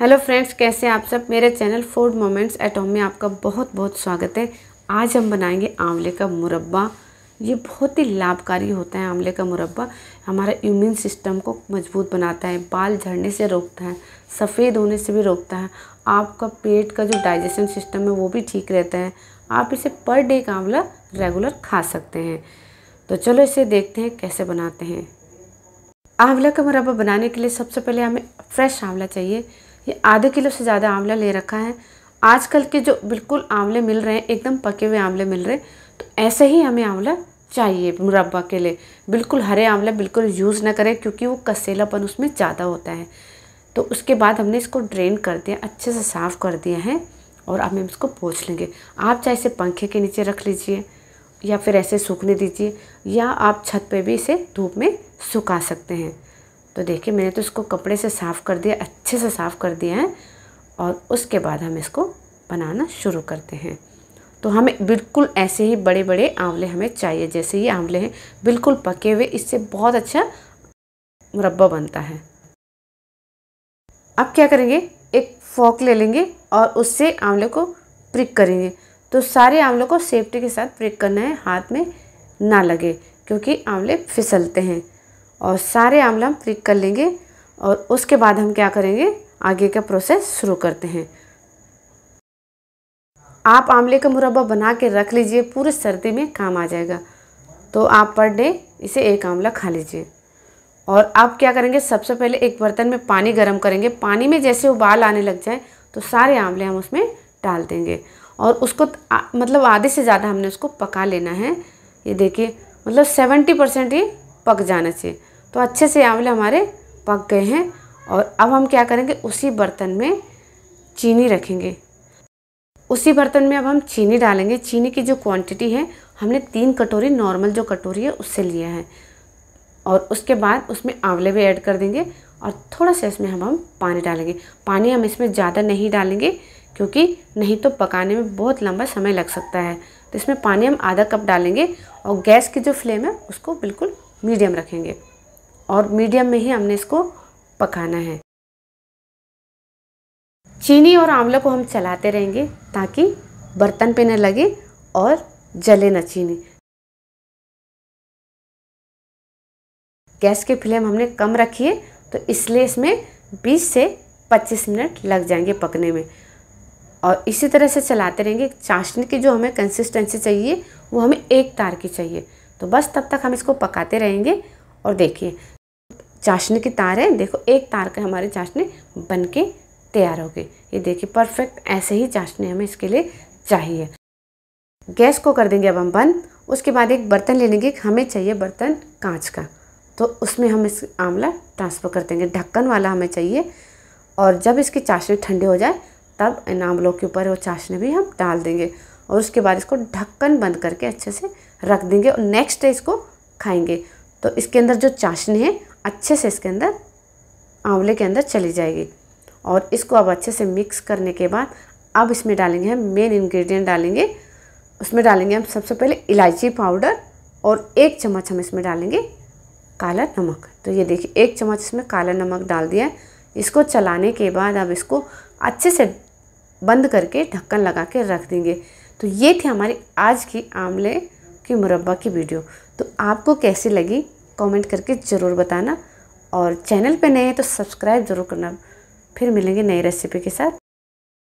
hello friends कैसे आप सब मेरे channel food moments at home में आपका बहुत बहुत स्वागत है आज हम बनाएंगे आंवले का मुरब्बा ये बहुत ही लाभकारी होता है आंवले का मुरब्बा हमारा इम्यून सिस्टम को मजबूत बनाता है बाल झड़ने से रोकता है सफ़ेद होने से भी रोकता है आपका पेट का जो डाइजेशन सिस्टम है वो भी ठीक रहता है आप इसे पर डे का आंवला रेगुलर खा सकते हैं तो चलो इसे देखते हैं कैसे बनाते हैं आंवला का मुरब्बा बनाने के लिए सबसे पहले हमें फ्रेश आंवला चाहिए ये आधे किलो से ज़्यादा आंवला ले रखा है आजकल के जो बिल्कुल आंवले मिल रहे हैं एकदम पके हुए आंवले मिल रहे तो ऐसे ही हमें आंवला चाहिए मुरब्बा के लिए बिल्कुल हरे आंवला बिल्कुल यूज़ ना करें क्योंकि वो कसेलापन उसमें ज़्यादा होता है तो उसके बाद हमने इसको ड्रेन कर दिया अच्छे से साफ़ कर दिया है और अब हम इसको पोछ लेंगे आप चाहे इसे पंखे के नीचे रख लीजिए या फिर ऐसे सूखने दीजिए या आप छत पे भी इसे धूप में सुखा सकते हैं तो देखिए मैंने तो इसको कपड़े से साफ़ कर दिया अच्छे से साफ़ कर दिया है और उसके बाद हम इसको बनाना शुरू करते हैं तो हमें बिल्कुल ऐसे ही बड़े बड़े आंवले हमें चाहिए जैसे ये आंवले हैं बिल्कुल पके हुए इससे बहुत अच्छा मुरब्बा बनता है अब क्या करेंगे एक फोक ले लेंगे और उससे आंवले को प्रिक करेंगे तो सारे आंवलों को सेफ्टी के साथ प्रिक करना है हाथ में ना लगे क्योंकि आंवले फिसलते हैं और सारे आमले हम क्लिक कर लेंगे और उसके बाद हम क्या करेंगे आगे का प्रोसेस शुरू करते हैं आप आंवले का मुरब्बा बना के रख लीजिए पूरे सर्दी में काम आ जाएगा तो आप पर डे इसे एक आंवला खा लीजिए और आप क्या करेंगे सबसे पहले एक बर्तन में पानी गर्म करेंगे पानी में जैसे उबाल आने लग जाए तो सारे आंवले हम उसमें डाल देंगे और उसको आ, मतलब आधे से ज़्यादा हमने उसको पका लेना है ये देखिए मतलब सेवेंटी परसेंट ये पक जाना चाहिए तो अच्छे से आंवले हमारे पक गए हैं और अब हम क्या करेंगे उसी बर्तन में चीनी रखेंगे उसी बर्तन में अब हम चीनी डालेंगे चीनी की जो क्वांटिटी है हमने तीन कटोरी नॉर्मल जो कटोरी है उससे लिया है और उसके बाद उसमें आंवले भी ऐड कर देंगे और थोड़ा सा इसमें हम हम पानी डालेंगे पानी हम इसमें ज़्यादा नहीं डालेंगे क्योंकि नहीं तो पकाने में बहुत लंबा समय लग सकता है तो इसमें पानी हम आधा कप डालेंगे और गैस की जो फ्लेम है उसको बिल्कुल मीडियम रखेंगे और मीडियम में ही हमने इसको पकाना है चीनी और आंवला को हम चलाते रहेंगे ताकि बर्तन पे न लगे और जले न चीनी गैस की फ्लेम हमने कम रखी है तो इसलिए इसमें 20 से 25 मिनट लग जाएंगे पकने में और इसी तरह से चलाते रहेंगे चाशनी की जो हमें कंसिस्टेंसी चाहिए वो हमें एक तार की चाहिए तो बस तब तक हम इसको पकाते रहेंगे और देखिए चाशनी की तार है देखो एक तार के हमारी चाशनी बन के तैयार हो गई ये देखिए परफेक्ट ऐसे ही चाशनी हमें इसके लिए चाहिए गैस को कर देंगे अब हम बंद उसके बाद एक बर्तन ले लेंगे हमें चाहिए बर्तन कांच का तो उसमें हम इस आंवला ट्रांसफ़र कर देंगे ढक्कन वाला हमें चाहिए और जब इसकी चाशनी ठंडी हो जाए तब इन आंवलों के ऊपर वो चाशनी भी हम डाल देंगे और उसके बाद इसको ढक्कन बंद करके अच्छे से रख देंगे और नेक्स्ट डे इसको खाएंगे तो इसके अंदर जो चाशनी है अच्छे से इसके अंदर आंवले के अंदर चली जाएगी और इसको अब अच्छे से मिक्स करने के बाद अब इसमें डालेंगे हम मेन इंग्रेडिएंट डालेंगे उसमें डालेंगे हम सबसे पहले इलायची पाउडर और एक चम्मच हम इसमें डालेंगे काला नमक तो ये देखिए एक चम्मच इसमें काला नमक डाल दिया है इसको चलाने के बाद अब इसको अच्छे से बंद करके ढक्कन लगा के रख देंगे तो ये थी हमारी आज की आंवले की मुरब्बा की वीडियो तो आपको कैसी लगी कमेंट करके ज़रूर बताना और चैनल पे नए हैं तो सब्सक्राइब ज़रूर करना फिर मिलेंगे नई रेसिपी के साथ